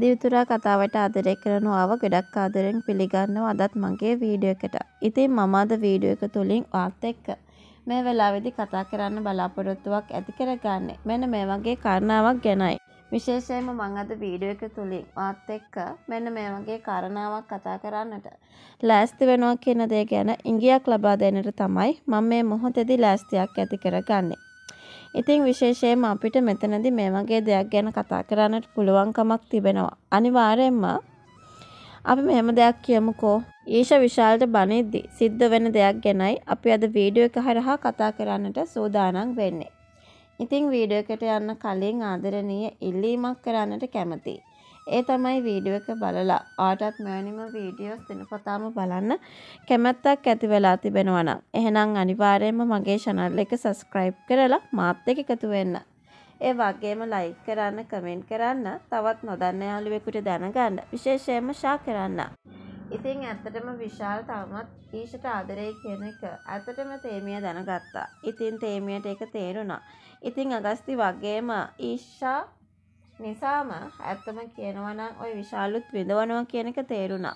දිවිතුරා කතාවට ආදරය කරනවාව ගොඩක් ආදරෙන් පිළිගන්නවා අදත් මගේ වීඩියෝ එකට. ඉතින් මම අද වීඩියෝ එක තුලින් ඔයත් එක්ක මේ වෙලාවේදී කතා කරන්න බලාපොරොත්තුවක් ඇති කරගන්නේ. මෙන්න මේ වගේ කාරණාවක් ගැනයි. විශේෂයෙන්ම මම අද වීඩියෝ එක තුලින් ඔයත් එක්ක මෙන්න මේ වගේ කාරණාවක් කතා කරන්නට ලෑස්ති වෙනවා කියන දේ ගැන ඉඟියක් ලබා දෙන්නට තමයි මම මේ මොහොතේදී ලෑස්තියක් ඇති කරගන්නේ. ඉතින් විශේෂයෙන්ම අපිට මෙතනදි මේ වගේ දෙයක් ගැන කතා කරන්නට පුළුවන්කමක් තිබෙනවා. අනිවාර්යෙන්ම අපි මෙහෙම දෙයක් කියමුකෝ. ඊෂ විශාලට බණෙද්දි සිද්ධ වෙන දෙයක් ගැනයි අපි අද වීඩියෝ එක හරහා කතා කරන්නට සූදානම් වෙන්නේ. ඉතින් වීඩියෝ එකට යන්න කලින් ආදරණීය ඉල්ලීමක් කරන්නට කැමතියි. ඒ තමයි වීඩියෝ එක බලලා ආටත් මෙවැනිම වීඩියෝස් දිනපතාම බලන්න කැමැත්තක් ඇති වෙලා තිබෙනවා නම් එහෙනම් අනිවාර්යයෙන්ම මගේ channel එක subscribe කරලා මාත් එක්ක එකතු වෙන්න. ඒ වගේම like කරන්න, comment කරන්න, තවත් නොදන්න යාළුවෙකුට දැනගන්න, විශේෂයෙන්ම share කරන්න. ඉතින් ඇත්තටම විශාල් තවමත් ඊෂට ආදරය කියන එක ඇත්තටම තේමිය දැනගත්තා. ඉතින් තේමියට එක තේරුණා. ඉතින් අගස්ති වගේම ඊෂා නිසාම ඇත්තම කියනවා නම් ওই විශාලුත් විඳවනවා කියන එක තේරුණා.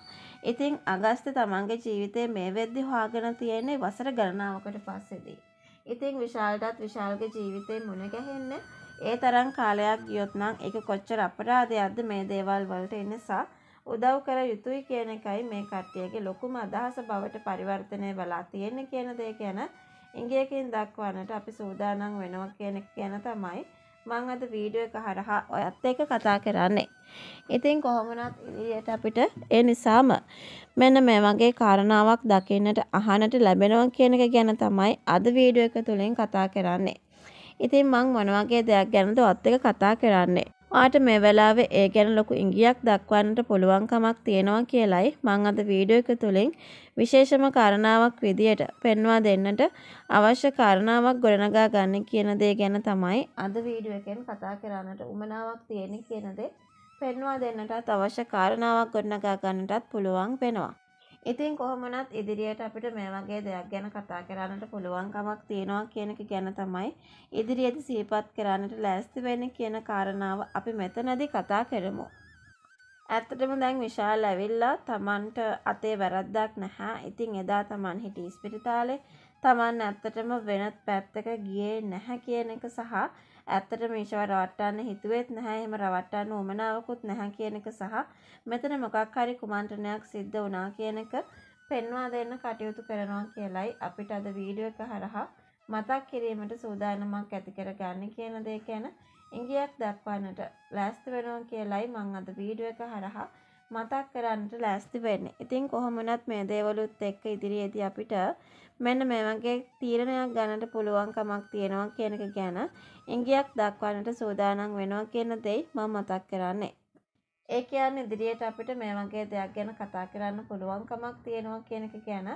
ඉතින් අගස්ත තමන්ගේ ජීවිතේ මේ වෙද්දි හොයාගෙන තියෙන්නේ වසර ගණනාවකට පස්සේදී. ඉතින් විශාලටත් විශාල්ගේ ජීවිතේ මුණ ගැහෙන්න ඒ තරම් කාලයක් ගියොත් නම් ඒක කොච්චර අපරාධයක්ද මේ දේවල් වලට ඒ නිසා උදව් කර යුතුයි කියන එකයි මේ කට්ටියගේ ලොකුම අදහස බවට පරිවර්තනය වෙලා තියෙන්නේ කියන දේ ගැන ඉංග්‍රීසියෙන් දක්වන්නට අපි සූදානම් වෙනවා කියන එක ගැන තමයි මං අද වීඩියෝ එක හරහා ඔයත් එක කතා කරන්නේ. ඉතින් කොහොමනත් ඉදිරියට අපිට ඒ නිසාම මෙන්න මේ වගේ කාරණාවක් දකින්නට අහන්නට ලැබෙනවා කියන එක ගැන තමයි අද වීඩියෝ එක තුලින් කතා කරන්නේ. ඉතින් මං මොන වගේ දෙයක් ගැනද ඔයත් එක කතා කරන්නේ. මාට මේ වෙලාවේ ඒ ගැන ලොකු ඉඟියක් දක්වන්නට පුළුවන්කමක් තියෙනවා කියලයි මං අද වීඩියෝ එක තුලින් විශේෂම කාරණාවක් විදියට පෙන්වා දෙන්නට අවශ්‍ය කාරණාවක් ගොඩනගා ගන්න කියන දේ ගැන තමයි අද වීඩියෝ එකෙන් කතා කරන්නට උමනාවක් තියෙන්නේ කියන දේ පෙන්වා දෙන්නටත් අවශ්‍ය කාරණාවක් ගොඩනගා ගන්නටත් පුළුවන් වෙනවා. ඉතින් කොහොමනත් ඉදිරියට අපිට මේ වගේ දෙයක් ගැන කතා කරන්නට පුළුවන්කමක් තියෙනවා කියන එක ගැන තමයි ඉදිරියේදී සිහිපත් කරන්නට ලෑස්ති වෙන්නේ කියන කාරණාව අපි මෙතනදී කතා කරමු. ඇත්තටම දැන් විශාල් ඇවිල්ලා තමන්ට අතේ වැරද්දක් නැහැ. ඉතින් එදා තමන් හිටි ස්පිරිතාලේ තමන් ඇත්තටම වෙනත් පැත්තක ගියේ නැහැ කියන එක සහ ඇත්තට මේෂව රවට්ටන්න හිතුවෙත් නැහැ එහෙම රවට්ටන්න උමනාවකුත් නැහැ කියන එක සහ මෙතන මොකක් හරි කුමන්ත්‍රණයක් සිද්ධ වුණා කියන එක පෙන්වා දෙන්න කටයුතු කරනවා කියලයි අපිට අද වීඩියෝ එක හරහා මතක් කිරීමට සූදානමක් ඇති කරගන්න කියන දේ ගැන ඉඟියක් දක්වන්නට ලෑස්ති වෙනවා කියලයි මං අද වීඩියෝ එක හරහා මතක් කරන්නට ලෑස්ති වෙන්න. ඉතින් කොහොමනත් මේ දේවලුත් එක්ක ඉදිරියේදී අපිට මෙන්න මේ වගේ තීරණයක් ගන්නට පුළුවන් කමක් තියෙනවා කියන එක ගැන ඉඟියක් දක්වන්නට සූදානම් වෙනවා කියන දෙයි මම මතක් කරන්නේ. ඒ කියන්නේ ඉදිරියට අපිට මේ වගේ දෙයක් ගැන කතා කරන්න පුළුවන් කමක් තියෙනවා කියන එක ගැන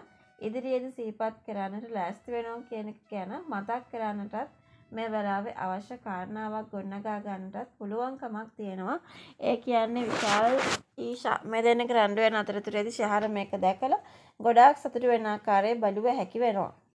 ඉදිරියේදී සිහිපත් කරන්නට ලෑස්ති වෙනවා කියන එක ගැන මතක් කරන්නටත් මේ වෙලාවේ අවශ්‍ය කාරණාවක් ගොඩනගා ගන්නටත් පුළුවන්කමක් තියෙනවා. ඒ කියන්නේ විශාල් ඊෂා මේ දෙන්නෙක් රණ්ඩු වෙන අතරතුරේදී ශහර මේක දැකලා ගොඩාක් සතුටු වෙන ආකාරයේ බලුව හැකි වෙනවා.